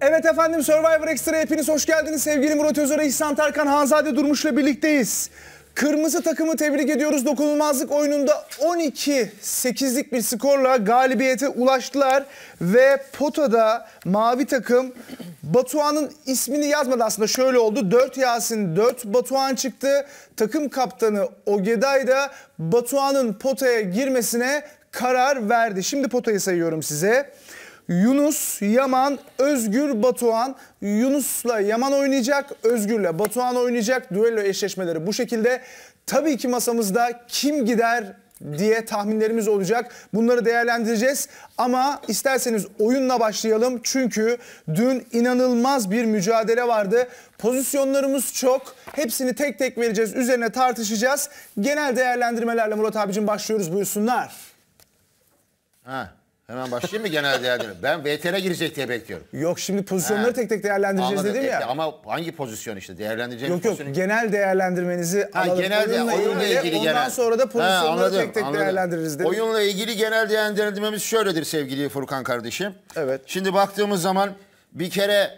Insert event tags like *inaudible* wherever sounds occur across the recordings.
Evet efendim Survivor Extra hepiniz hoş geldiniz. Sevgili Murat Özöre, İhsan Tarkan, Hanzade Durmuş'la birlikteyiz. Kırmızı takımı tebrik ediyoruz. Dokunulmazlık oyununda 12-8'lik bir skorla galibiyete ulaştılar. Ve potada mavi takım Batuhan'ın ismini yazmadı aslında şöyle oldu. 4 Yasin 4 Batuhan çıktı. Takım kaptanı Ogeday da Batuhan'ın potaya girmesine karar verdi. Şimdi potayı sayıyorum size. Yunus, Yaman, Özgür, Batuhan. Yunus'la Yaman oynayacak, Özgür'le Batuhan oynayacak. duello eşleşmeleri bu şekilde. Tabii ki masamızda kim gider diye tahminlerimiz olacak. Bunları değerlendireceğiz. Ama isterseniz oyunla başlayalım. Çünkü dün inanılmaz bir mücadele vardı. Pozisyonlarımız çok. Hepsini tek tek vereceğiz. Üzerine tartışacağız. Genel değerlendirmelerle Murat abicim başlıyoruz. Buyursunlar. Ha. Hemen başlayayım mı genel değerlendirme? Ben VTR'e girecek diye bekliyorum. Yok şimdi pozisyonları He. tek tek değerlendireceğiz Anladım. dedim e, ya. E, ama hangi pozisyon işte Değerlendireceğiz. Yok yok pozisyonu... genel değerlendirmenizi ha, alalım. Genel de, oyunla, oyunla ilgili, ilgili ondan genel. Ondan sonra da pozisyonları ha, anladım, tek tek anladım. değerlendiririz dedim. Oyunla ilgili genel değerlendirmemiz şöyledir sevgili Furkan kardeşim. Evet. Şimdi baktığımız zaman bir kere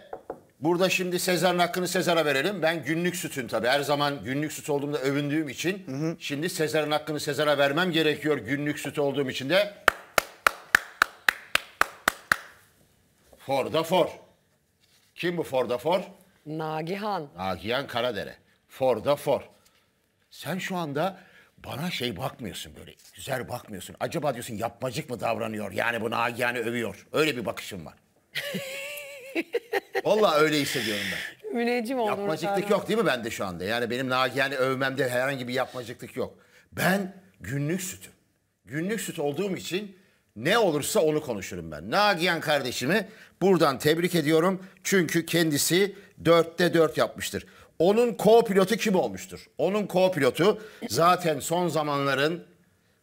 Burada şimdi Sezar'ın hakkını Sezar'a verelim. Ben günlük sütün tabii. Her zaman günlük süt olduğumda övündüğüm için hı hı. şimdi Sezar'ın hakkını Sezar'a vermem gerekiyor. Günlük süt olduğum için de Forda for. Kim bu Forda for? Nagihan. Nagihan Karadere. Forda for. Sen şu anda bana şey bakmıyorsun böyle. Güzel bakmıyorsun. Acaba diyorsun yapmacık mı davranıyor? Yani bu Nagihan'ı övüyor. Öyle bir bakışım var. *laughs* Vallahi öyle hissediyorum ben. Müneccim olur. Yapmacıklık yok değil mi bende şu anda? Yani benim Nagihan'ı övmemde herhangi bir yapmacıklık yok. Ben günlük sütüm. Günlük süt olduğum için ne olursa onu konuşurum ben. Nagihan kardeşimi buradan tebrik ediyorum. Çünkü kendisi dörtte dört yapmıştır. Onun co-pilotu kim olmuştur? Onun co-pilotu zaten son zamanların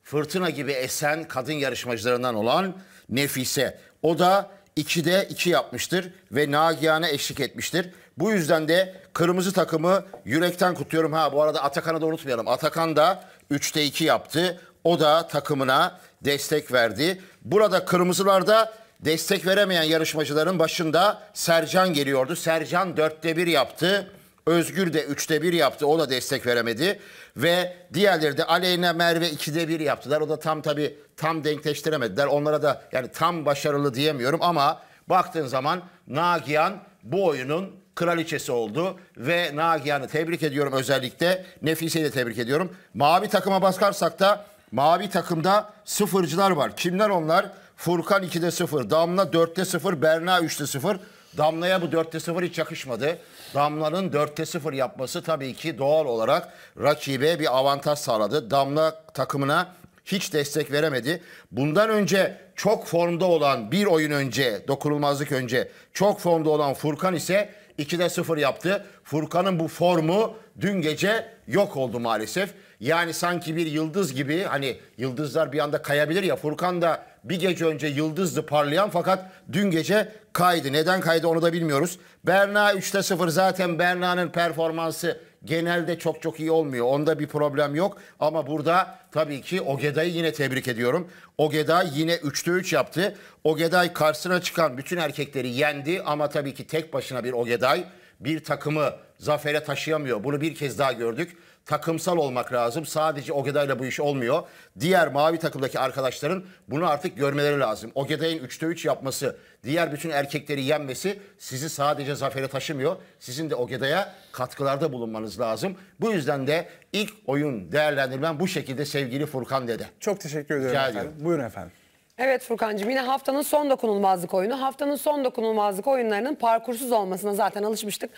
fırtına gibi esen kadın yarışmacılarından olan Nefise. O da 2'de 2 yapmıştır ve Nagihan'a eşlik etmiştir. Bu yüzden de kırmızı takımı yürekten kutluyorum. Ha bu arada Atakan'ı da unutmayalım. Atakan da 3'te 2 yaptı. O da takımına destek verdi. Burada kırmızılarda destek veremeyen yarışmacıların başında Sercan geliyordu. Sercan dörtte bir yaptı. Özgür de üçte bir yaptı. O da destek veremedi. Ve diğerleri de Aleyna Merve 2'de bir yaptılar. O da tam tabii tam denkleştiremediler. Onlara da yani tam başarılı diyemiyorum ama baktığın zaman Nagihan bu oyunun kraliçesi oldu. Ve Nagihan'ı tebrik ediyorum özellikle. Nefise'yi de tebrik ediyorum. Mavi takıma baskarsak da Mavi takımda sıfırcılar var. Kimler onlar? Furkan 2'de 0, Damla 4'te 0, Berna 3'te 0. Damla'ya bu 4'te 0 hiç yakışmadı. Damla'nın 4'te 0 yapması tabii ki doğal olarak rakibe bir avantaj sağladı. Damla takımına hiç destek veremedi. Bundan önce çok formda olan bir oyun önce, dokunulmazlık önce çok formda olan Furkan ise 2'de 0 yaptı. Furkan'ın bu formu dün gece yok oldu maalesef. Yani sanki bir yıldız gibi hani yıldızlar bir anda kayabilir ya Furkan da bir gece önce yıldızdı parlayan fakat dün gece kaydı. Neden kaydı onu da bilmiyoruz. Berna 3'te 0 zaten Berna'nın performansı genelde çok çok iyi olmuyor. Onda bir problem yok ama burada tabii ki Ogeday'ı yine tebrik ediyorum. Ogeday yine 3'te 3 yaptı. Ogeday karşısına çıkan bütün erkekleri yendi ama tabii ki tek başına bir Ogeday bir takımı zafere taşıyamıyor. Bunu bir kez daha gördük takımsal olmak lazım. Sadece ile bu iş olmuyor. Diğer mavi takımdaki arkadaşların bunu artık görmeleri lazım. Ogeday'ın 3'te 3 yapması, diğer bütün erkekleri yenmesi sizi sadece zafere taşımıyor. Sizin de Ogeday'a katkılarda bulunmanız lazım. Bu yüzden de ilk oyun değerlendirmem bu şekilde sevgili Furkan dede. Çok teşekkür ediyorum Rica efendim. Ediyorum. Buyurun efendim. Evet Furkan'cığım yine haftanın son dokunulmazlık oyunu. Haftanın son dokunulmazlık oyunlarının parkursuz olmasına zaten alışmıştık.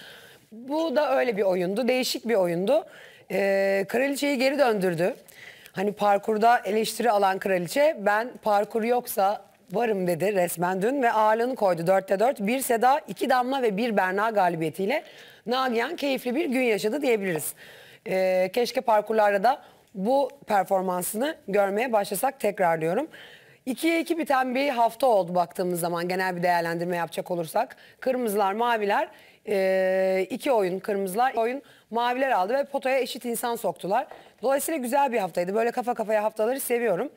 Bu da öyle bir oyundu. Değişik bir oyundu e, kraliçeyi geri döndürdü. Hani parkurda eleştiri alan kraliçe ben parkur yoksa varım dedi resmen dün ve ağırlığını koydu 4'te 4. Bir Seda, iki Damla ve bir Berna galibiyetiyle Nagihan keyifli bir gün yaşadı diyebiliriz. E, keşke parkurlarda da bu performansını görmeye başlasak tekrar diyorum. 2'ye 2 biten bir hafta oldu baktığımız zaman genel bir değerlendirme yapacak olursak. Kırmızılar, maviler, e, iki oyun kırmızılar, oyun maviler aldı ve potaya eşit insan soktular. Dolayısıyla güzel bir haftaydı. Böyle kafa kafaya haftaları seviyorum.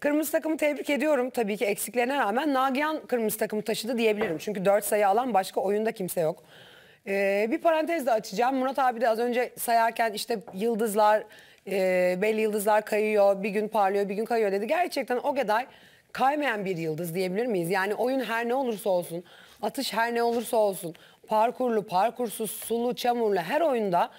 Kırmızı takımı tebrik ediyorum tabii ki eksiklerine rağmen. Nagihan kırmızı takımı taşıdı diyebilirim. Çünkü 4 sayı alan başka oyunda kimse yok. Ee, bir parantez de açacağım. Murat abi de az önce sayarken işte yıldızlar, e, belli yıldızlar kayıyor, bir gün parlıyor, bir gün kayıyor dedi. Gerçekten o kadar kaymayan bir yıldız diyebilir miyiz? Yani oyun her ne olursa olsun, atış her ne olursa olsun, parkurlu, parkursuz, sulu, çamurlu her oyunda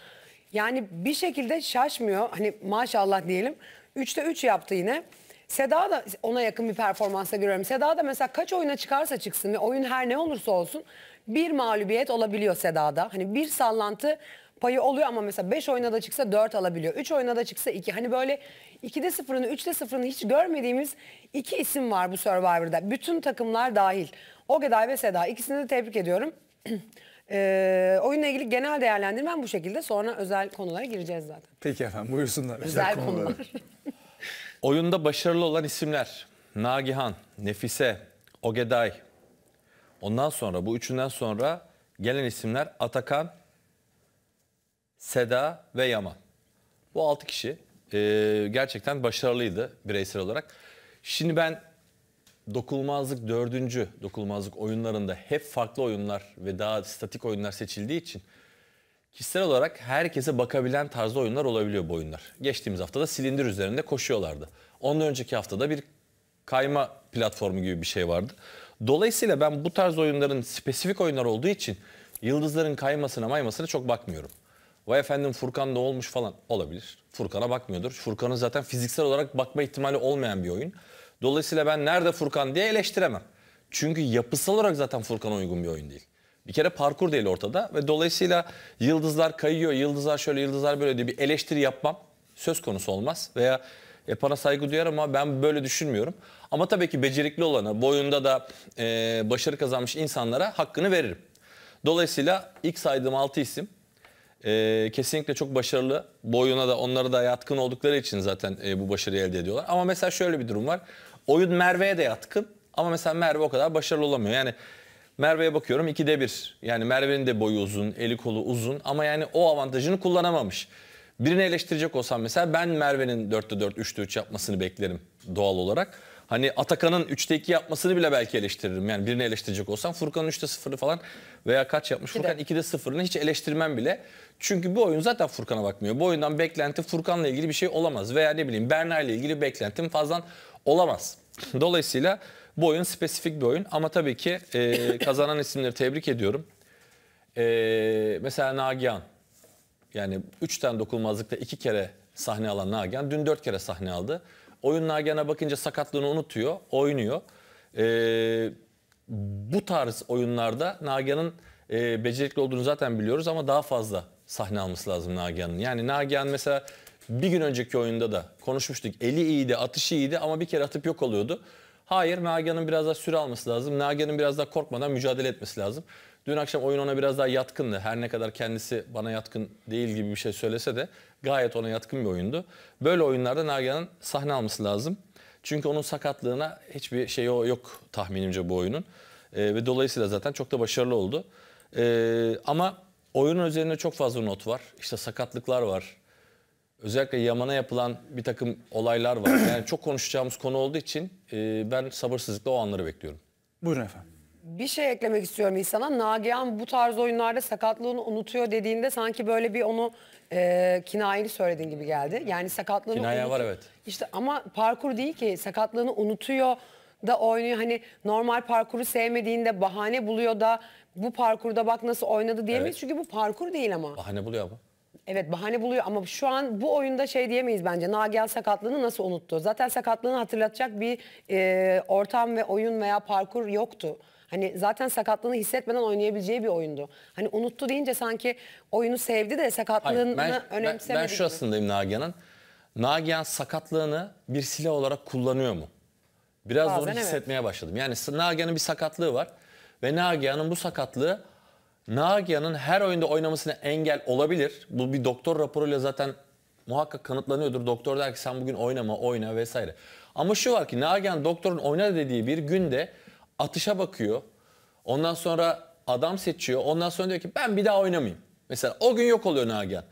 yani bir şekilde şaşmıyor. Hani maşallah diyelim. 3'te 3 yaptı yine. Seda da ona yakın bir performansa görüyorum. Seda da mesela kaç oyuna çıkarsa çıksın ve oyun her ne olursa olsun bir mağlubiyet olabiliyor Seda'da. Hani bir sallantı payı oluyor ama mesela 5 oyuna da çıksa 4 alabiliyor. 3 oyuna da çıksa 2. Hani böyle 2'de 0'ını 3'de 0'ını hiç görmediğimiz iki isim var bu Survivor'da. Bütün takımlar dahil. Ogeday ve Seda ikisini de tebrik ediyorum. Ee, oyunla ilgili genel değerlendirmem bu şekilde. Sonra özel konulara gireceğiz zaten. Peki efendim buyursunlar. Özel, özel konular. *laughs* Oyunda başarılı olan isimler. Nagihan, Nefise, Ogeday. Ondan sonra bu üçünden sonra gelen isimler Atakan, Seda ve Yaman. Bu altı kişi e, gerçekten başarılıydı bireysel olarak. Şimdi ben dokunulmazlık dördüncü dokunulmazlık oyunlarında hep farklı oyunlar ve daha statik oyunlar seçildiği için kişisel olarak herkese bakabilen tarzda oyunlar olabiliyor bu oyunlar. Geçtiğimiz haftada silindir üzerinde koşuyorlardı. Ondan önceki haftada bir kayma platformu gibi bir şey vardı. Dolayısıyla ben bu tarz oyunların spesifik oyunlar olduğu için yıldızların kaymasına maymasına çok bakmıyorum. Vay efendim Furkan da olmuş falan olabilir. Furkan'a bakmıyordur. Furkan'ın zaten fiziksel olarak bakma ihtimali olmayan bir oyun. Dolayısıyla ben nerede Furkan diye eleştiremem. Çünkü yapısal olarak zaten Furkan'a uygun bir oyun değil. Bir kere parkur değil ortada ve dolayısıyla yıldızlar kayıyor, yıldızlar şöyle, yıldızlar böyle diye bir eleştiri yapmam söz konusu olmaz. Veya yapana e, saygı duyar ama ben böyle düşünmüyorum. Ama tabii ki becerikli olanı, boyunda da e, başarı kazanmış insanlara hakkını veririm. Dolayısıyla ilk saydığım 6 isim e, kesinlikle çok başarılı. Boyuna da onlara da yatkın oldukları için zaten e, bu başarıyı elde ediyorlar. Ama mesela şöyle bir durum var. Oyun Merve'ye de yatkın ama mesela Merve o kadar başarılı olamıyor. Yani Merve'ye bakıyorum 2'de bir, Yani Merve'nin de boyu uzun, eli kolu uzun ama yani o avantajını kullanamamış. Birini eleştirecek olsam mesela ben Merve'nin 4'te 4, 3'te 3 yapmasını beklerim doğal olarak. Hani Atakan'ın 3'te 2 yapmasını bile belki eleştiririm. Yani birini eleştirecek olsam Furkan'ın 3'te 0'ı falan veya kaç yapmış. Furkan 2'de 0'ını hiç eleştirmem bile. Çünkü bu oyun zaten Furkan'a bakmıyor. Bu oyundan beklenti Furkan'la ilgili bir şey olamaz. Veya ne bileyim Berna ile ilgili beklentim fazla olamaz. Dolayısıyla bu oyun spesifik bir oyun ama tabii ki e, kazanan isimleri tebrik ediyorum. E, mesela Nagihan yani 3 tane dokunmazlıkta 2 kere sahne alan Nagihan dün 4 kere sahne aldı. Oyun Nagihan'a bakınca sakatlığını unutuyor, oynuyor. E, bu tarz oyunlarda Nagihan'ın e, becerikli olduğunu zaten biliyoruz ama daha fazla sahne alması lazım Nagihan'ın. Yani Nagihan mesela bir gün önceki oyunda da konuşmuştuk. Eli iyiydi, atışı iyiydi ama bir kere atıp yok oluyordu. Hayır, Nagihan'ın biraz daha süre alması lazım. Nagihan'ın biraz daha korkmadan mücadele etmesi lazım. Dün akşam oyun ona biraz daha yatkındı. Her ne kadar kendisi bana yatkın değil gibi bir şey söylese de gayet ona yatkın bir oyundu. Böyle oyunlarda Nagihan'ın sahne alması lazım. Çünkü onun sakatlığına hiçbir şey yok tahminimce bu oyunun. E, ve dolayısıyla zaten çok da başarılı oldu. E, ama oyunun üzerinde çok fazla not var. İşte sakatlıklar var. Özellikle Yaman'a yapılan bir takım olaylar var. *coughs* Yani çok konuşacağımız konu olduğu için e, ben sabırsızlıkla o anları bekliyorum. Buyurun efendim. Bir şey eklemek istiyorum insana. Nagihan bu tarz oyunlarda sakatlığını unutuyor dediğinde sanki böyle bir onu e, kinayeli söylediğin gibi geldi. Yani sakatlığını Kinaya unutuyor. var evet. İşte ama parkur değil ki sakatlığını unutuyor da oynuyor. Hani normal parkuru sevmediğinde bahane buluyor da bu parkurda bak nasıl oynadı diyemeyiz. Evet. Çünkü bu parkur değil ama. Bahane buluyor ama. Evet bahane buluyor ama şu an bu oyunda şey diyemeyiz bence. Nagel sakatlığını nasıl unuttu? Zaten sakatlığını hatırlatacak bir e, ortam ve oyun veya parkur yoktu. Hani zaten sakatlığını hissetmeden oynayabileceği bir oyundu. Hani unuttu deyince sanki oyunu sevdi de sakatlığını Hayır, ben, önemsemedi. Ben, ben şu gibi. aslındayım Nagihan'ın. Nagihan sakatlığını bir silah olarak kullanıyor mu? Biraz Bazen onu evet. hissetmeye başladım. Yani Nagihan'ın bir sakatlığı var ve Nagihan'ın bu sakatlığı Nagia'nın her oyunda oynamasına engel olabilir. Bu bir doktor raporuyla zaten muhakkak kanıtlanıyordur. Doktor der ki sen bugün oynama, oyna vesaire. Ama şu var ki Nagihan doktorun oyna dediği bir günde atışa bakıyor. Ondan sonra adam seçiyor. Ondan sonra diyor ki ben bir daha oynamayayım. Mesela o gün yok oluyor Nagihan.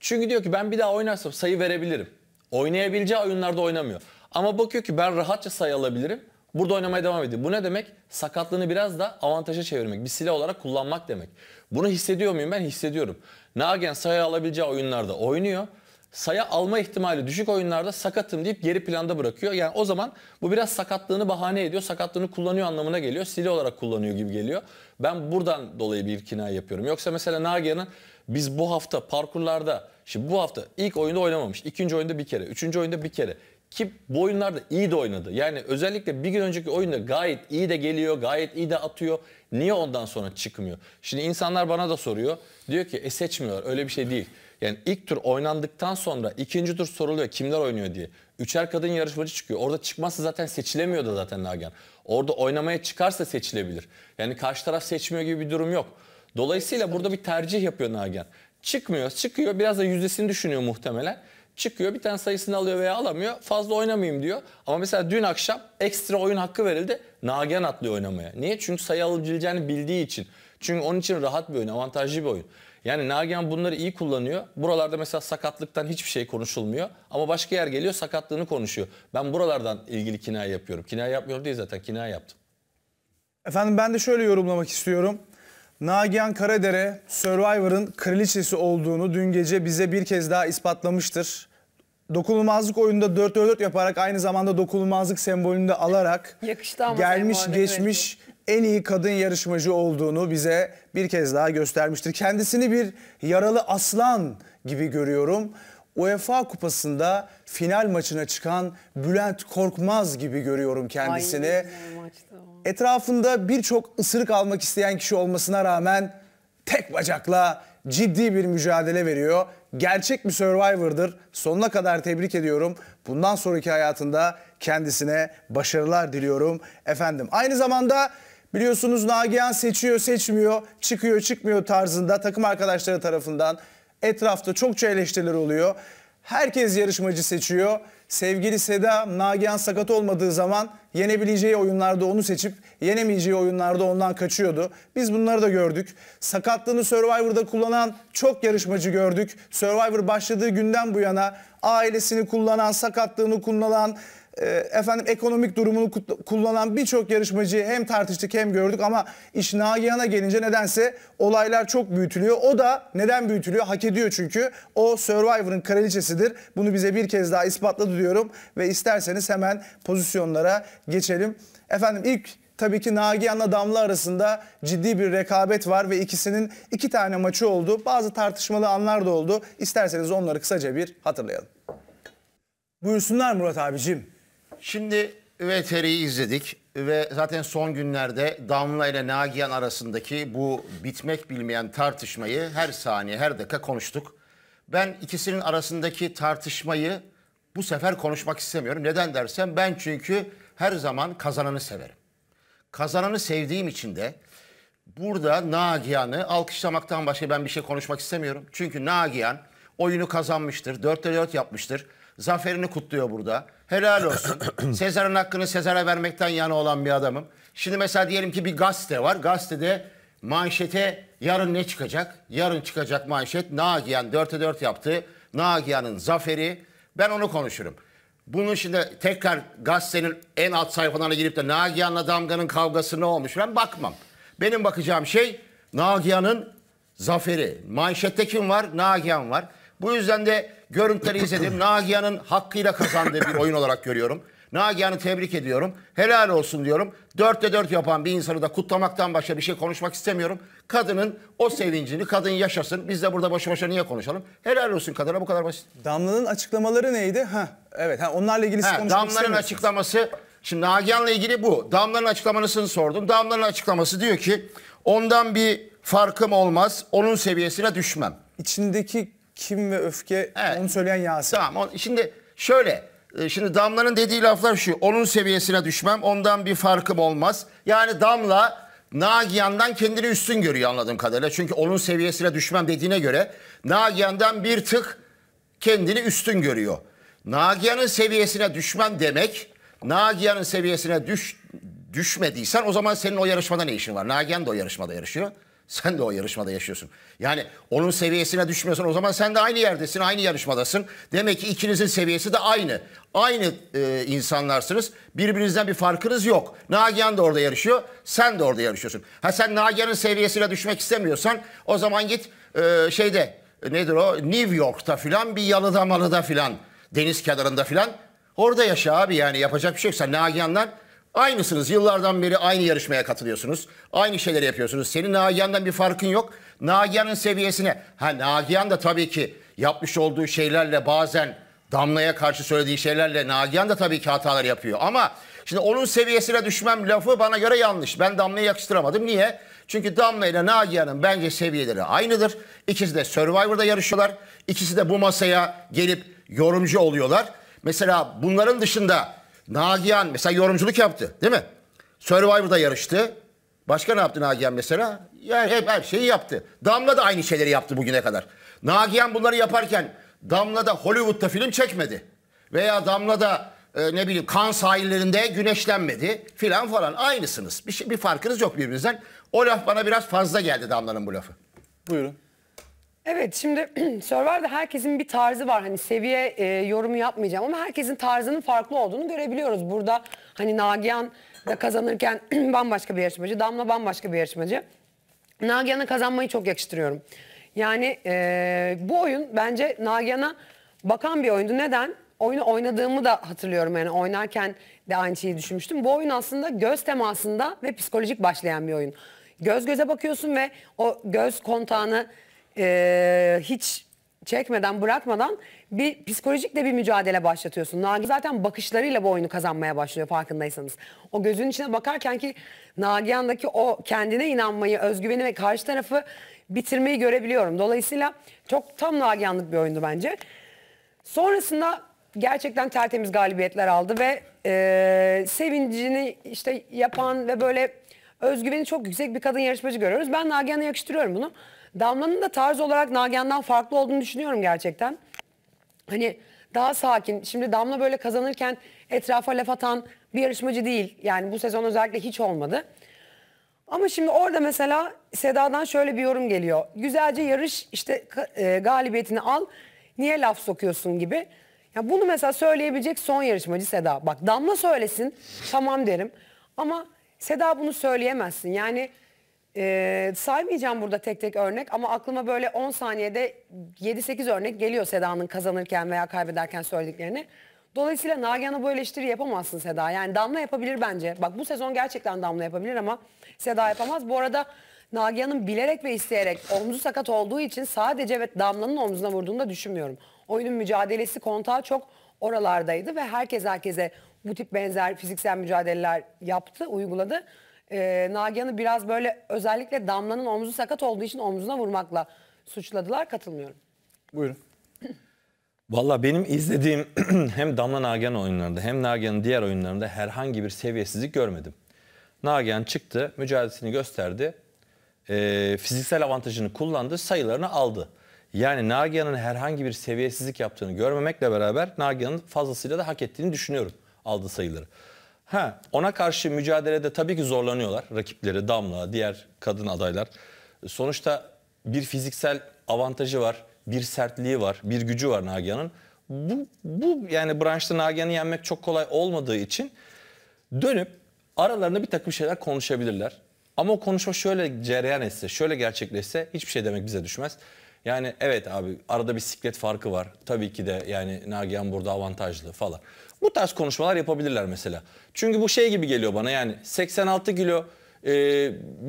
Çünkü diyor ki ben bir daha oynarsam sayı verebilirim. Oynayabileceği oyunlarda oynamıyor. Ama bakıyor ki ben rahatça sayı alabilirim. Burada oynamaya devam ediyor. Bu ne demek? Sakatlığını biraz da avantaja çevirmek. Bir silah olarak kullanmak demek. Bunu hissediyor muyum? Ben hissediyorum. Nagen sayı alabileceği oyunlarda oynuyor. sayı alma ihtimali düşük oyunlarda sakatım deyip geri planda bırakıyor. Yani o zaman bu biraz sakatlığını bahane ediyor. Sakatlığını kullanıyor anlamına geliyor. Silah olarak kullanıyor gibi geliyor. Ben buradan dolayı bir kinaye yapıyorum. Yoksa mesela Nagihan'ın biz bu hafta parkurlarda Şimdi bu hafta ilk oyunda oynamamış. ikinci oyunda bir kere. Üçüncü oyunda bir kere. Ki bu oyunlarda iyi de oynadı. Yani özellikle bir gün önceki oyunda gayet iyi de geliyor, gayet iyi de atıyor. Niye ondan sonra çıkmıyor? Şimdi insanlar bana da soruyor. Diyor ki e seçmiyorlar öyle bir şey değil. Yani ilk tur oynandıktan sonra ikinci tur soruluyor kimler oynuyor diye. Üçer kadın yarışmacı çıkıyor. Orada çıkmazsa zaten seçilemiyor da zaten Nagihan. Orada oynamaya çıkarsa seçilebilir. Yani karşı taraf seçmiyor gibi bir durum yok. Dolayısıyla burada bir tercih yapıyor Nagihan. Çıkmıyor, çıkıyor. Biraz da yüzdesini düşünüyor muhtemelen çıkıyor bir tane sayısını alıyor veya alamıyor fazla oynamayayım diyor. Ama mesela dün akşam ekstra oyun hakkı verildi Nagihan atlıyor oynamaya. Niye? Çünkü sayı alabileceğini bildiği için. Çünkü onun için rahat bir oyun avantajlı bir oyun. Yani Nagihan bunları iyi kullanıyor. Buralarda mesela sakatlıktan hiçbir şey konuşulmuyor. Ama başka yer geliyor sakatlığını konuşuyor. Ben buralardan ilgili kinaye yapıyorum. Kinaye yapmıyorum değil zaten kinaye yaptım. Efendim ben de şöyle yorumlamak istiyorum. Nagihan Karadere Survivor'ın kraliçesi olduğunu dün gece bize bir kez daha ispatlamıştır. Dokunulmazlık oyununda 4-4 yaparak aynı zamanda dokunulmazlık sembolünü de alarak gelmiş geçmiş en iyi kadın yarışmacı olduğunu bize bir kez daha göstermiştir. Kendisini bir yaralı aslan gibi görüyorum. UEFA Kupası'nda final maçına çıkan Bülent Korkmaz gibi görüyorum kendisini. Ay, Etrafında birçok ısırık almak isteyen kişi olmasına rağmen tek bacakla ciddi bir mücadele veriyor. Gerçek bir Survivor'dır. Sonuna kadar tebrik ediyorum. Bundan sonraki hayatında kendisine başarılar diliyorum efendim. Aynı zamanda biliyorsunuz Nagihan seçiyor seçmiyor, çıkıyor çıkmıyor tarzında takım arkadaşları tarafından Etrafta çokça eleştiriler oluyor. Herkes yarışmacı seçiyor. Sevgili Seda Nagihan sakat olmadığı zaman yenebileceği oyunlarda onu seçip yenemeyeceği oyunlarda ondan kaçıyordu. Biz bunları da gördük. Sakatlığını Survivor'da kullanan çok yarışmacı gördük. Survivor başladığı günden bu yana ailesini kullanan, sakatlığını kullanan, e, efendim ekonomik durumunu kullanan birçok yarışmacıyı hem tartıştık hem gördük ama iş Nagihan'a gelince nedense olaylar çok büyütülüyor. O da neden büyütülüyor? Hak ediyor çünkü. O Survivor'ın kraliçesidir. Bunu bize bir kez daha ispatladı diyorum ve isterseniz hemen pozisyonlara geçelim. Efendim ilk tabii ki Nagihan'la Damla arasında ciddi bir rekabet var ve ikisinin iki tane maçı oldu. Bazı tartışmalı anlar da oldu. İsterseniz onları kısaca bir hatırlayalım. Buyursunlar Murat abicim. Şimdi VTR'yi izledik ve zaten son günlerde Damla ile Nagihan arasındaki bu bitmek bilmeyen tartışmayı her saniye her dakika konuştuk. Ben ikisinin arasındaki tartışmayı bu sefer konuşmak istemiyorum. Neden dersen ben çünkü her zaman kazananı severim. Kazananı sevdiğim için de burada Nagihan'ı alkışlamaktan başka ben bir şey konuşmak istemiyorum. Çünkü Nagihan oyunu kazanmıştır. 4'te 4 yapmıştır. Zaferini kutluyor burada. Helal olsun. *clears throat* Sezar'ın hakkını Sezar'a vermekten yana olan bir adamım. Şimdi mesela diyelim ki bir gazete var. Gazetede manşete yarın ne çıkacak? Yarın çıkacak manşet Nagihan 4'e 4 yaptı. Nagihan'ın zaferi. Ben onu konuşurum. Bunun şimdi tekrar gazetenin en alt sayfalarına girip de Nagihan'la Damga'nın kavgası ne olmuş ben bakmam. Benim bakacağım şey Nagihan'ın zaferi. Manşette kim var? Nagihan var. Bu yüzden de görüntüleri izledim. *clears throat* Nagihan'ın hakkıyla kazandığı bir oyun olarak görüyorum. Nagihan'ı tebrik ediyorum. Helal olsun diyorum. Dörtte dört yapan bir insanı da kutlamaktan başka bir şey konuşmak istemiyorum. Kadının o sevincini, kadın yaşasın. Biz de burada boş boşa niye konuşalım? Helal olsun kadına bu kadar basit. Damla'nın açıklamaları neydi? Ha, evet ha, onlarla ilgili ha, konuşmak Damla'nın açıklaması, şimdi Nagihan'la ilgili bu. Damla'nın açıklamasını sordum. Damla'nın açıklaması diyor ki ondan bir farkım olmaz, onun seviyesine düşmem. İçindeki kim ve öfke evet. onu söyleyen Yasin. Tamam şimdi şöyle e, şimdi Damla'nın dediği laflar şu onun seviyesine düşmem ondan bir farkım olmaz. Yani Damla Nagihan'dan kendini üstün görüyor anladığım kadarıyla. Çünkü onun seviyesine düşmem dediğine göre Nagihan'dan bir tık kendini üstün görüyor. Nagihan'ın seviyesine düşmem demek Nagihan'ın seviyesine düş, düşmediysen o zaman senin o yarışmada ne işin var? Nagihan da o yarışmada yarışıyor. Sen de o yarışmada yaşıyorsun. Yani onun seviyesine düşmüyorsan o zaman sen de aynı yerdesin, aynı yarışmadasın. Demek ki ikinizin seviyesi de aynı. Aynı e, insanlarsınız. Birbirinizden bir farkınız yok. Nagihan da orada yarışıyor, sen de orada yarışıyorsun. Ha sen Nagihan'ın seviyesine düşmek istemiyorsan o zaman git e, şeyde e, nedir o New York'ta filan bir yalıda malıda filan deniz kenarında filan orada yaşa abi yani yapacak bir şey yok. Sen Nagihan'dan Aynısınız. Yıllardan beri aynı yarışmaya katılıyorsunuz. Aynı şeyleri yapıyorsunuz. Senin Nagihan'dan bir farkın yok. Nagihan'ın seviyesine. Ha Nagihan da tabii ki yapmış olduğu şeylerle bazen Damla'ya karşı söylediği şeylerle Nagihan da tabii ki hatalar yapıyor. Ama şimdi onun seviyesine düşmem lafı bana göre yanlış. Ben Damla'ya yakıştıramadım. Niye? Çünkü Damla ile Nagihan'ın bence seviyeleri aynıdır. İkisi de Survivor'da yarışıyorlar. İkisi de bu masaya gelip yorumcu oluyorlar. Mesela bunların dışında Nagihan mesela yorumculuk yaptı değil mi? Survivor'da yarıştı. Başka ne yaptı Nagihan mesela? Yani hep her şeyi yaptı. Damla da aynı şeyleri yaptı bugüne kadar. Nagihan bunları yaparken Damla da Hollywood'da film çekmedi. Veya Damla da e, ne bileyim kan sahillerinde güneşlenmedi filan falan. Aynısınız. Bir, şey, bir farkınız yok birbirinizden. O laf bana biraz fazla geldi Damla'nın bu lafı. Buyurun. Evet şimdi *clears throat* Survivor'da herkesin bir tarzı var. Hani seviye e, yorumu yapmayacağım ama herkesin tarzının farklı olduğunu görebiliyoruz. Burada hani Nagihan da kazanırken *clears throat* bambaşka bir yarışmacı, Damla bambaşka bir yarışmacı. Nagihan'a kazanmayı çok yakıştırıyorum. Yani e, bu oyun bence Nagihan'a bakan bir oyundu. Neden? Oyunu oynadığımı da hatırlıyorum yani oynarken de aynı şeyi düşünmüştüm. Bu oyun aslında göz temasında ve psikolojik başlayan bir oyun. Göz göze bakıyorsun ve o göz kontağını e, hiç çekmeden bırakmadan bir psikolojik de bir mücadele başlatıyorsun. Nagi zaten bakışlarıyla bu oyunu kazanmaya başlıyor farkındaysanız. O gözün içine bakarken ki Nagihan'daki o kendine inanmayı, özgüveni ve karşı tarafı bitirmeyi görebiliyorum. Dolayısıyla çok tam Nagihan'lık bir oyundu bence. Sonrasında gerçekten tertemiz galibiyetler aldı ve e, sevincini işte yapan ve böyle özgüveni çok yüksek bir kadın yarışmacı görüyoruz. Ben Nagihan'a yakıştırıyorum bunu. Damla'nın da tarz olarak Nagihan'dan farklı olduğunu düşünüyorum gerçekten. Hani daha sakin. Şimdi Damla böyle kazanırken etrafa laf atan bir yarışmacı değil. Yani bu sezon özellikle hiç olmadı. Ama şimdi orada mesela Seda'dan şöyle bir yorum geliyor. Güzelce yarış işte e, galibiyetini al. Niye laf sokuyorsun gibi. Ya bunu mesela söyleyebilecek son yarışmacı Seda. Bak Damla söylesin tamam derim. Ama Seda bunu söyleyemezsin. Yani ee, saymayacağım burada tek tek örnek ama aklıma böyle 10 saniyede 7-8 örnek geliyor Seda'nın kazanırken veya kaybederken söylediklerini. Dolayısıyla Nagihan'a bu eleştiri yapamazsın Seda. Yani Damla yapabilir bence. Bak bu sezon gerçekten Damla yapabilir ama Seda yapamaz. Bu arada Nagihan'ın bilerek ve isteyerek omzu sakat olduğu için sadece ve Damla'nın omzuna vurduğunu da düşünmüyorum. Oyunun mücadelesi kontağı çok oralardaydı ve herkes herkese bu tip benzer fiziksel mücadeleler yaptı, uyguladı e, Nagihan'ı biraz böyle özellikle Damla'nın omzu sakat olduğu için omzuna vurmakla suçladılar. Katılmıyorum. Buyurun. *clears throat* Valla benim izlediğim *clears throat* hem Damla Nagihan oyunlarında hem Nagihan'ın diğer oyunlarında herhangi bir seviyesizlik görmedim. Nagihan çıktı, mücadelesini gösterdi, e, fiziksel avantajını kullandı, sayılarını aldı. Yani Nagihan'ın herhangi bir seviyesizlik yaptığını görmemekle beraber Nagihan'ın fazlasıyla da hak ettiğini düşünüyorum aldığı sayıları. Ha, ona karşı mücadelede tabii ki zorlanıyorlar rakipleri Damla, diğer kadın adaylar. Sonuçta bir fiziksel avantajı var, bir sertliği var, bir gücü var Nagihan'ın. Bu, bu yani branşta Nagihan'ı yenmek çok kolay olmadığı için dönüp aralarında bir takım şeyler konuşabilirler. Ama o konuşma şöyle cereyan etse, şöyle gerçekleşse hiçbir şey demek bize düşmez. Yani evet abi arada bir bisiklet farkı var. Tabii ki de yani Nagihan burada avantajlı falan. Bu tarz konuşmalar yapabilirler mesela. Çünkü bu şey gibi geliyor bana yani 86 kilo e,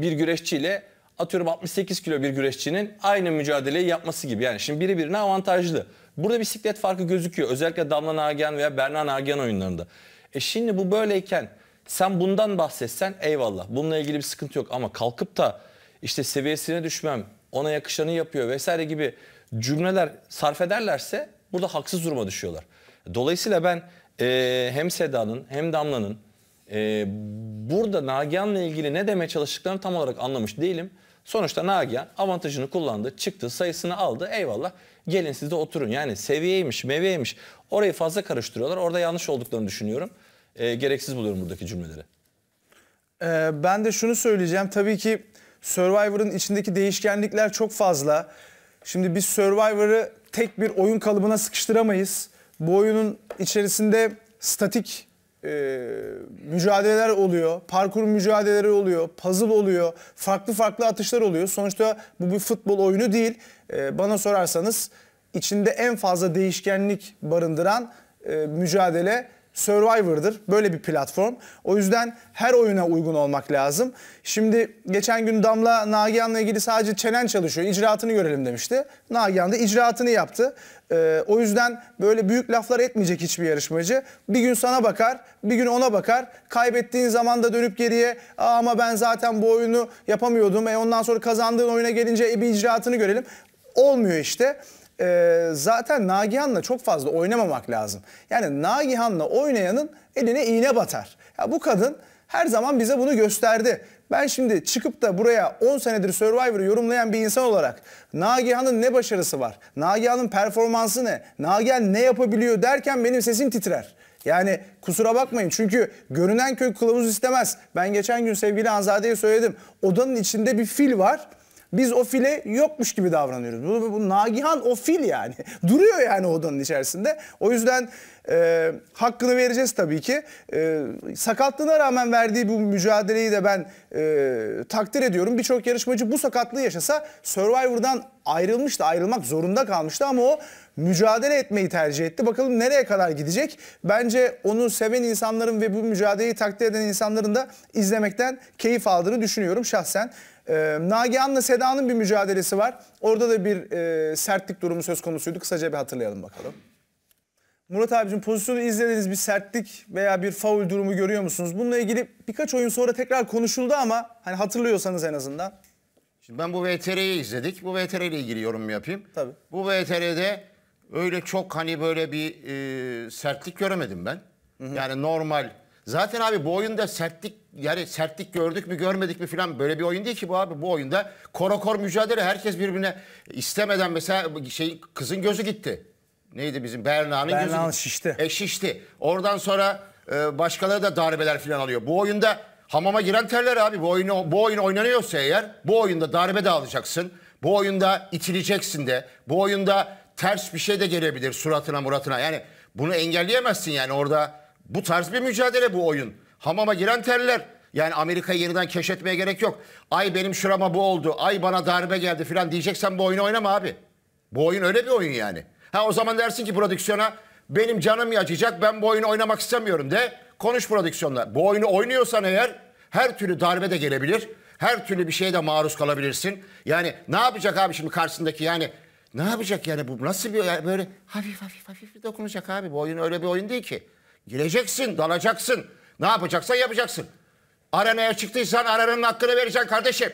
bir güreşçiyle atıyorum 68 kilo bir güreşçinin aynı mücadeleyi yapması gibi. Yani şimdi biri birine avantajlı. Burada bisiklet farkı gözüküyor. Özellikle Damla Nagyan veya Berna Nagyan oyunlarında. E şimdi bu böyleyken sen bundan bahsetsen eyvallah. Bununla ilgili bir sıkıntı yok ama kalkıp da işte seviyesine düşmem, ona yakışanı yapıyor vesaire gibi cümleler sarf ederlerse burada haksız duruma düşüyorlar. Dolayısıyla ben e, hem Seda'nın hem Damla'nın e, burada Nagihan'la ilgili ne demeye çalıştıklarını tam olarak anlamış değilim. Sonuçta Nagihan avantajını kullandı, çıktı, sayısını aldı. Eyvallah gelin siz de oturun. Yani seviyeymiş, meviyeymiş. Orayı fazla karıştırıyorlar. Orada yanlış olduklarını düşünüyorum. E, gereksiz buluyorum buradaki cümleleri. Ee, ben de şunu söyleyeceğim. Tabii ki Survivor'ın içindeki değişkenlikler çok fazla. Şimdi biz Survivor'ı tek bir oyun kalıbına sıkıştıramayız. Bu oyunun içerisinde statik e, mücadeleler oluyor, parkur mücadeleleri oluyor, puzzle oluyor, farklı farklı atışlar oluyor. Sonuçta bu bir futbol oyunu değil. E, bana sorarsanız içinde en fazla değişkenlik barındıran e, mücadele Survivor'dır. Böyle bir platform. O yüzden her oyuna uygun olmak lazım. Şimdi geçen gün Damla Nagihan'la ilgili sadece çenen çalışıyor. İcraatını görelim demişti. Nagihan da icraatını yaptı. Ee, o yüzden böyle büyük laflar etmeyecek hiçbir yarışmacı. Bir gün sana bakar, bir gün ona bakar. Kaybettiğin zaman da dönüp geriye ama ben zaten bu oyunu yapamıyordum. E ondan sonra kazandığın oyuna gelince e, bir icraatını görelim. Olmuyor işte e, zaten Nagihan'la çok fazla oynamamak lazım. Yani Nagihan'la oynayanın eline iğne batar. Ya bu kadın her zaman bize bunu gösterdi. Ben şimdi çıkıp da buraya 10 senedir Survivor'ı yorumlayan bir insan olarak Nagihan'ın ne başarısı var? Nagihan'ın performansı ne? Nagihan ne yapabiliyor derken benim sesim titrer. Yani kusura bakmayın çünkü görünen köy kılavuz istemez. Ben geçen gün sevgili Hanzade'ye söyledim. Odanın içinde bir fil var. Biz o file yokmuş gibi davranıyoruz. Bu, bu, Nagihan o fil yani. *laughs* Duruyor yani odanın içerisinde. O yüzden e, hakkını vereceğiz tabii ki. E, sakatlığına rağmen verdiği bu mücadeleyi de ben e, takdir ediyorum. Birçok yarışmacı bu sakatlığı yaşasa Survivor'dan ayrılmıştı, ayrılmak zorunda kalmıştı ama o mücadele etmeyi tercih etti. Bakalım nereye kadar gidecek? Bence onu seven insanların ve bu mücadeleyi takdir eden insanların da izlemekten keyif aldığını düşünüyorum şahsen. Ee, Nagihan'la Seda'nın bir mücadelesi var. Orada da bir e, sertlik durumu söz konusuydu. Kısaca bir hatırlayalım bakalım. Murat abicim pozisyonu izlediğiniz bir sertlik veya bir faul durumu görüyor musunuz? Bununla ilgili birkaç oyun sonra tekrar konuşuldu ama hani hatırlıyorsanız en azından. Şimdi ben bu VTR'yi izledik. Bu VTR ile ilgili yorum yapayım. Tabii. Bu VTR'de öyle çok hani böyle bir e, sertlik göremedim ben. Hı hı. Yani normal Zaten abi bu oyunda sertlik yani sertlik gördük mü görmedik mi filan böyle bir oyun değil ki bu abi. Bu oyunda korokor mücadele herkes birbirine istemeden mesela şey kızın gözü gitti. Neydi bizim Berna'nın Berna gözü? Berna şişti. E şişti. Oradan sonra e, başkaları da darbeler filan alıyor. Bu oyunda hamama giren terler abi. Bu oyunu bu oyun oynanıyorsa eğer bu oyunda darbe de alacaksın. Bu oyunda itileceksin de. Bu oyunda ters bir şey de gelebilir suratına muratına. Yani bunu engelleyemezsin yani orada bu tarz bir mücadele bu oyun. Hamama giren terler. Yani Amerika'yı yeniden keşfetmeye gerek yok. Ay benim şurama bu oldu. Ay bana darbe geldi falan diyeceksen bu oyunu oynama abi. Bu oyun öyle bir oyun yani. Ha o zaman dersin ki prodüksiyona benim canım acıyacak ben bu oyunu oynamak istemiyorum de konuş prodüksiyonla. Bu oyunu oynuyorsan eğer her türlü darbe de gelebilir. Her türlü bir şeye de maruz kalabilirsin. Yani ne yapacak abi şimdi karşısındaki yani ne yapacak yani bu nasıl bir yani böyle hafif hafif hafif dokunacak abi bu oyun öyle bir oyun değil ki. Gireceksin, dalacaksın. Ne yapacaksan yapacaksın. Arenaya çıktıysan aranın hakkını vereceksin kardeşim.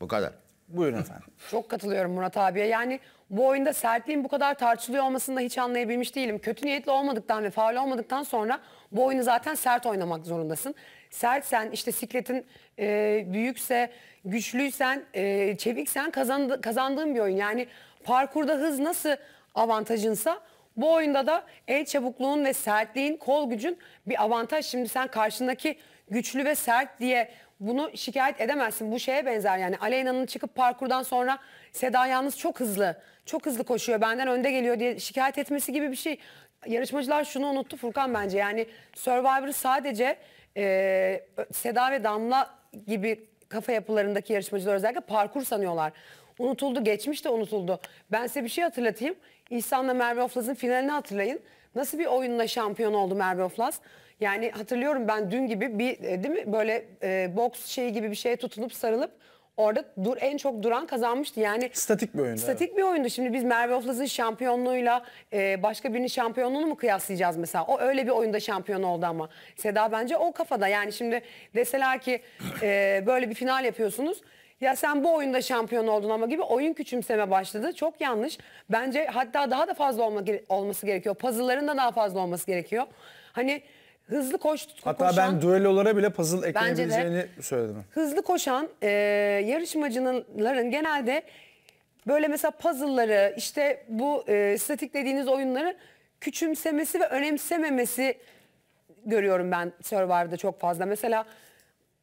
Bu kadar. Buyurun efendim. Çok katılıyorum Murat abiye. Yani bu oyunda sertliğin bu kadar tartışılıyor olmasını da hiç anlayabilmiş değilim. Kötü niyetli olmadıktan ve faal olmadıktan sonra bu oyunu zaten sert oynamak zorundasın. Sertsen, işte sikletin e, büyükse, güçlüysen, e, çeviksen kazandı, kazandığın bir oyun. Yani parkurda hız nasıl avantajınsa bu oyunda da el çabukluğun ve sertliğin, kol gücün bir avantaj. Şimdi sen karşındaki güçlü ve sert diye bunu şikayet edemezsin. Bu şeye benzer yani Aleyna'nın çıkıp parkurdan sonra Seda yalnız çok hızlı, çok hızlı koşuyor benden önde geliyor diye şikayet etmesi gibi bir şey. Yarışmacılar şunu unuttu Furkan bence yani Survivor'ı sadece e, Seda ve Damla gibi kafa yapılarındaki yarışmacılar özellikle parkur sanıyorlar. Unutuldu, geçmiş de unutuldu. Ben size bir şey hatırlatayım. İhsan'la Merve Oflaz'ın finalini hatırlayın. Nasıl bir oyunla şampiyon oldu Merve Oflaz? Yani hatırlıyorum ben dün gibi bir e, değil mi böyle e, boks şeyi gibi bir şeye tutunup sarılıp orada dur en çok duran kazanmıştı. Yani statik bir oyundu. Statik evet. bir oyundu. Şimdi biz Merve Oflaz'ın şampiyonluğuyla e, başka birinin şampiyonluğunu mu kıyaslayacağız mesela? O öyle bir oyunda şampiyon oldu ama Seda bence o kafada. Yani şimdi deseler ki e, böyle bir final yapıyorsunuz ya sen bu oyunda şampiyon oldun ama gibi oyun küçümseme başladı. Çok yanlış. Bence hatta daha da fazla olma, olması gerekiyor. Puzzle'ların da daha fazla olması gerekiyor. Hani hızlı koş, Hatta koşan... ben düellolara bile puzzle ekleyebileceğini de, söyledim. Hızlı koşan e, yarışmacıların genelde böyle mesela puzzle'ları işte bu e, statik dediğiniz oyunları küçümsemesi ve önemsememesi görüyorum ben Survivor'da çok fazla. Mesela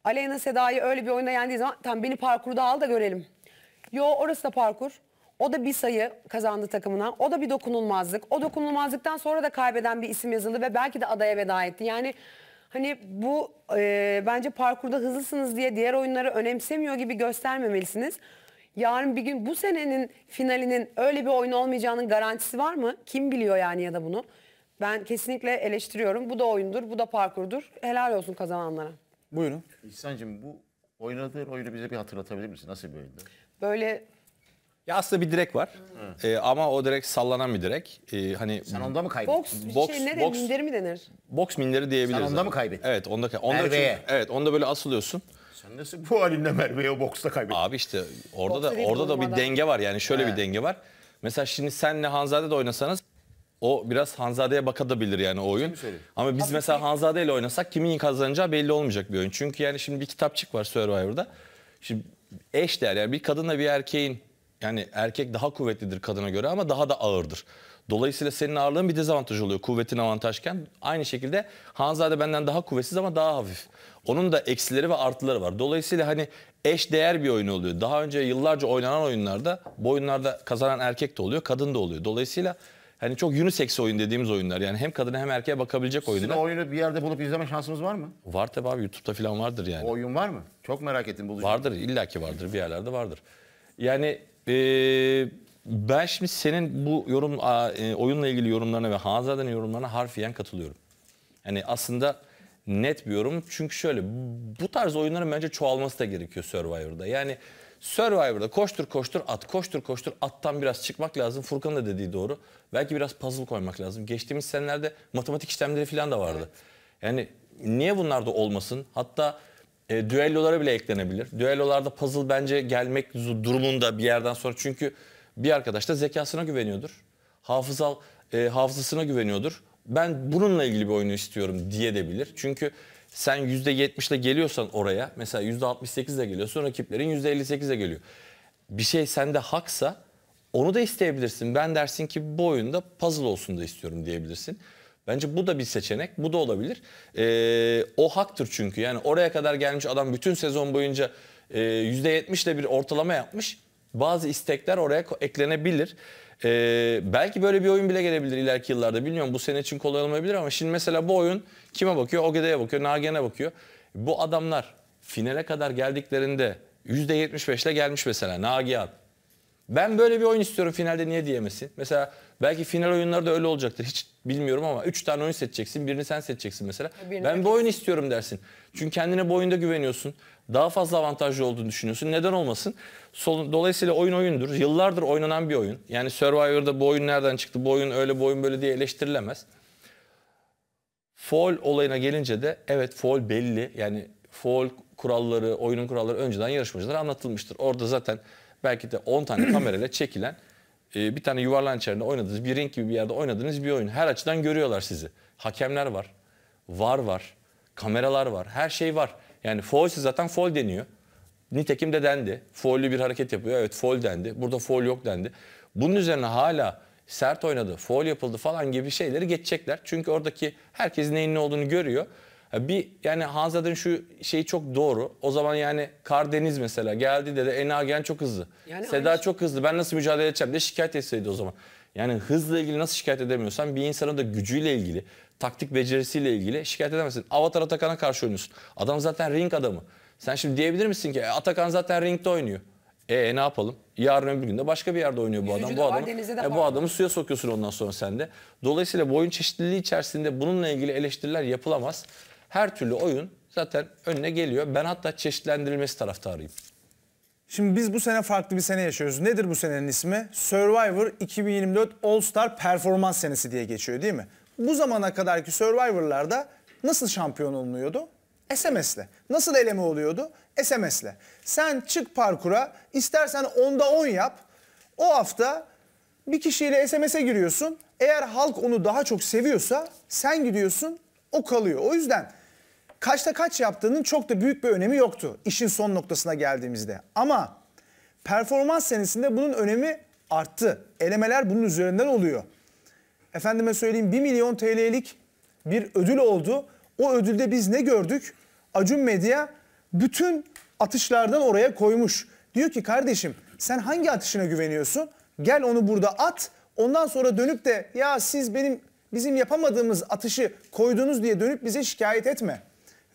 Aleyna Seda'yı öyle bir oyuna yendiği zaman tam beni parkurda al da görelim. Yo orası da parkur. O da bir sayı kazandı takımına. O da bir dokunulmazlık. O dokunulmazlıktan sonra da kaybeden bir isim yazıldı ve belki de adaya veda etti. Yani hani bu e, bence parkurda hızlısınız diye diğer oyunları önemsemiyor gibi göstermemelisiniz. Yarın bir gün bu senenin finalinin öyle bir oyun olmayacağının garantisi var mı? Kim biliyor yani ya da bunu? Ben kesinlikle eleştiriyorum. Bu da oyundur, bu da parkurdur. Helal olsun kazananlara. Buyurun. İhsan'cığım bu oynadığı oyunu bize bir hatırlatabilir misin? Nasıl bir oyundu? Böyle ya aslında bir direk var. Ee, ama o direk sallanan bir direk. Ee, hani Sen onda mı kaybettin? Box? boks şey ne denir? Minderi mi denir? Box minderi diyebiliriz. Sen onda mı kaybettin? Evet onda onda Merve'ye. evet onda böyle asılıyorsun. Sen nasıl bu halinde Merve'ye o boksta kaybettin? Abi işte orada da orada da bir denge var. Yani şöyle bir denge var. Mesela şimdi senle Hanzade de oynasanız o biraz Hanzade'ye bakabilir yani o oyun. Ama biz Tabii mesela ki- Hanzade ile oynasak kimin kazanacağı belli olmayacak bir oyun. Çünkü yani şimdi bir kitapçık var Survivor'da. Şimdi eş değer yani bir kadınla bir erkeğin yani erkek daha kuvvetlidir kadına göre ama daha da ağırdır. Dolayısıyla senin ağırlığın bir dezavantaj oluyor kuvvetin avantajken. Aynı şekilde Hanzade benden daha kuvvetsiz ama daha hafif. Onun da eksileri ve artıları var. Dolayısıyla hani eş değer bir oyun oluyor. Daha önce yıllarca oynanan oyunlarda bu oyunlarda kazanan erkek de oluyor, kadın da oluyor. Dolayısıyla hani çok unisex oyun dediğimiz oyunlar. Yani hem kadına hem erkeğe bakabilecek Sizin oyunlar. Sizin oyunu bir yerde bulup izleme şansımız var mı? Var tabii abi YouTube'da falan vardır yani. O oyun var mı? Çok merak ettim bulacağım. Vardır illaki vardır bir yerlerde vardır. Yani ee, ben şimdi senin bu yorum e, oyunla ilgili yorumlarına ve Hanzade'nin yorumlarına harfiyen katılıyorum. Yani aslında net bir yorum. Çünkü şöyle bu tarz oyunların bence çoğalması da gerekiyor Survivor'da. Yani Survivor'da koştur koştur at, koştur koştur attan biraz çıkmak lazım. Furkan da dediği doğru. Belki biraz puzzle koymak lazım. Geçtiğimiz senelerde matematik işlemleri falan da vardı. Yani niye bunlar da olmasın? Hatta e, düellolara bile eklenebilir. Düellolarda puzzle bence gelmek durumunda bir yerden sonra. Çünkü bir arkadaş da zekasına güveniyordur. Hafızal, e, hafızasına güveniyordur. Ben bununla ilgili bir oyunu istiyorum diye de bilir. Çünkü sen %70 ile geliyorsan oraya mesela %68 ile geliyorsun rakiplerin %58 ile geliyor. Bir şey sende haksa onu da isteyebilirsin. Ben dersin ki bu oyunda puzzle olsun da istiyorum diyebilirsin. Bence bu da bir seçenek. Bu da olabilir. Ee, o haktır çünkü. Yani oraya kadar gelmiş adam bütün sezon boyunca e, %70 ile bir ortalama yapmış. Bazı istekler oraya eklenebilir. Ee, belki böyle bir oyun bile gelebilir ileriki yıllarda. Bilmiyorum bu sene için kolay olmayabilir ama şimdi mesela bu oyun kime bakıyor? Ogede'ye bakıyor, Nagen'e bakıyor. Bu adamlar finale kadar geldiklerinde %75 ile gelmiş mesela Nagihan. Ben böyle bir oyun istiyorum finalde niye diyemesin? Mesela belki final oyunları da öyle olacaktır. Hiç bilmiyorum ama 3 tane oyun seçeceksin. Birini sen seçeceksin mesela. Birini ben bu oyun istiyorum dersin. Çünkü kendine bu oyunda güveniyorsun daha fazla avantajlı olduğunu düşünüyorsun. Neden olmasın? Dolayısıyla oyun oyundur. Yıllardır oynanan bir oyun. Yani Survivor'da bu oyun nereden çıktı, bu oyun öyle, bu oyun böyle diye eleştirilemez. Foul olayına gelince de evet foul belli. Yani foul kuralları, oyunun kuralları önceden yarışmacılara anlatılmıştır. Orada zaten belki de 10 tane *clears throat* kamerayla çekilen e, bir tane yuvarlan içerisinde oynadığınız, bir ring gibi bir yerde oynadığınız bir oyun. Her açıdan görüyorlar sizi. Hakemler var, var var, kameralar var, her şey var. Yani foul zaten foul deniyor. Nitekim de dendi. Foul'lü bir hareket yapıyor. Evet foul dendi. Burada foul yok dendi. Bunun üzerine hala sert oynadı, foul yapıldı falan gibi şeyleri geçecekler. Çünkü oradaki herkes neyin ne olduğunu görüyor. Bir yani Hanzad'ın şu şeyi çok doğru. O zaman yani Kardeniz mesela geldi dedi Enagen çok hızlı. Yani Seda aynı... çok hızlı. Ben nasıl mücadele edeceğim diye şikayet etseydi o zaman. Yani hızla ilgili nasıl şikayet edemiyorsan bir insanın da gücüyle ilgili taktik becerisiyle ilgili şikayet edemezsin. Avatar Atakan'a karşı oynuyorsun. Adam zaten ring adamı. Sen şimdi diyebilir misin ki e, Atakan zaten ringde oynuyor. E, e ne yapalım? Yarın öbür günde başka bir yerde oynuyor bu adam. Bu var, adamı, e, bu adamı suya sokuyorsun ondan sonra sen de. Dolayısıyla bu oyun çeşitliliği içerisinde bununla ilgili eleştiriler yapılamaz. Her türlü oyun zaten önüne geliyor. Ben hatta çeşitlendirilmesi taraftarıyım. Şimdi biz bu sene farklı bir sene yaşıyoruz. Nedir bu senenin ismi? Survivor 2024 All Star Performans Senesi diye geçiyor değil mi? bu zamana kadarki Survivor'larda nasıl şampiyon olunuyordu? SMS'le. Nasıl eleme oluyordu? SMS'le. Sen çık parkura, istersen onda 10 yap. O hafta bir kişiyle SMS'e giriyorsun. Eğer halk onu daha çok seviyorsa sen gidiyorsun, o kalıyor. O yüzden kaçta kaç yaptığının çok da büyük bir önemi yoktu işin son noktasına geldiğimizde. Ama performans senesinde bunun önemi arttı. Elemeler bunun üzerinden oluyor efendime söyleyeyim 1 milyon TL'lik bir ödül oldu. O ödülde biz ne gördük? Acun Medya bütün atışlardan oraya koymuş. Diyor ki kardeşim sen hangi atışına güveniyorsun? Gel onu burada at. Ondan sonra dönüp de ya siz benim bizim yapamadığımız atışı koydunuz diye dönüp bize şikayet etme.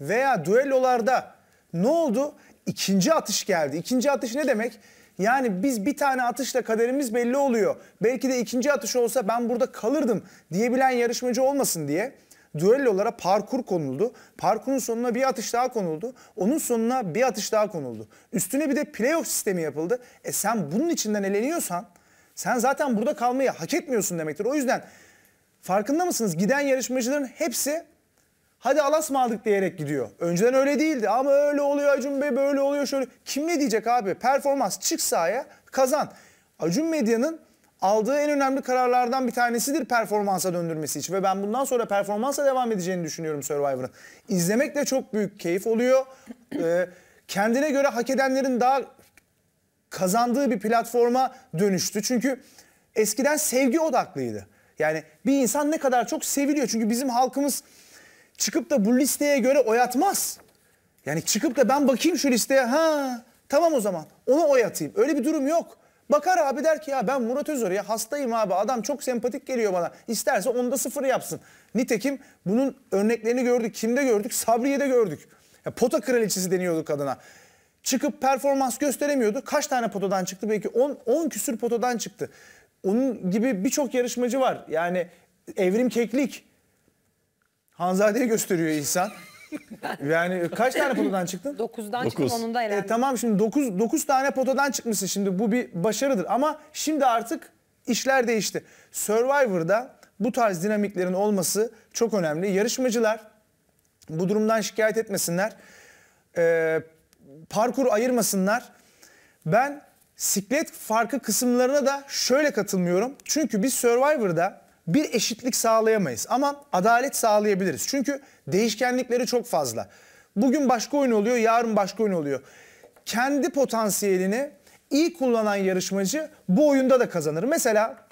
Veya düellolarda ne oldu? İkinci atış geldi. İkinci atış ne demek? Yani biz bir tane atışla kaderimiz belli oluyor. Belki de ikinci atış olsa ben burada kalırdım diyebilen yarışmacı olmasın diye düellolara parkur konuldu. Parkurun sonuna bir atış daha konuldu. Onun sonuna bir atış daha konuldu. Üstüne bir de playoff sistemi yapıldı. E sen bunun içinden eleniyorsan sen zaten burada kalmayı hak etmiyorsun demektir. O yüzden farkında mısınız? Giden yarışmacıların hepsi hadi alas mı aldık diyerek gidiyor. Önceden öyle değildi ama öyle oluyor Acun Bey böyle oluyor şöyle. Kim ne diyecek abi? Performans çık sahaya kazan. Acun Medya'nın aldığı en önemli kararlardan bir tanesidir performansa döndürmesi için. Ve ben bundan sonra performansa devam edeceğini düşünüyorum Survivor'ın. İzlemek de çok büyük keyif oluyor. *clears throat* Ee, kendine göre hak edenlerin daha kazandığı bir platforma dönüştü. Çünkü eskiden sevgi odaklıydı. Yani bir insan ne kadar çok seviliyor. Çünkü bizim halkımız çıkıp da bu listeye göre oy atmaz. Yani çıkıp da ben bakayım şu listeye ha tamam o zaman ona oy atayım. Öyle bir durum yok. Bakar abi der ki ya ben Murat Özor'a ya hastayım abi adam çok sempatik geliyor bana. İsterse onda sıfır yapsın. Nitekim bunun örneklerini gördük. Kimde gördük? Sabriye'de gördük. Ya, pota kraliçesi deniyordu kadına. Çıkıp performans gösteremiyordu. Kaç tane potadan çıktı? Belki 10, 10 küsür potadan çıktı. Onun gibi birçok yarışmacı var. Yani Evrim Keklik, Hanzade'yi gösteriyor insan. *laughs* yani kaç tane potadan çıktın? 9'dan çıktım Dokuz. onun da E, tamam şimdi 9 9 tane potadan çıkmışsın şimdi bu bir başarıdır ama şimdi artık işler değişti. Survivor'da bu tarz dinamiklerin olması çok önemli. Yarışmacılar bu durumdan şikayet etmesinler. E, parkur ayırmasınlar. Ben siklet farkı kısımlarına da şöyle katılmıyorum. Çünkü biz Survivor'da bir eşitlik sağlayamayız ama adalet sağlayabiliriz. Çünkü değişkenlikleri çok fazla. Bugün başka oyun oluyor, yarın başka oyun oluyor. Kendi potansiyelini iyi kullanan yarışmacı bu oyunda da kazanır. Mesela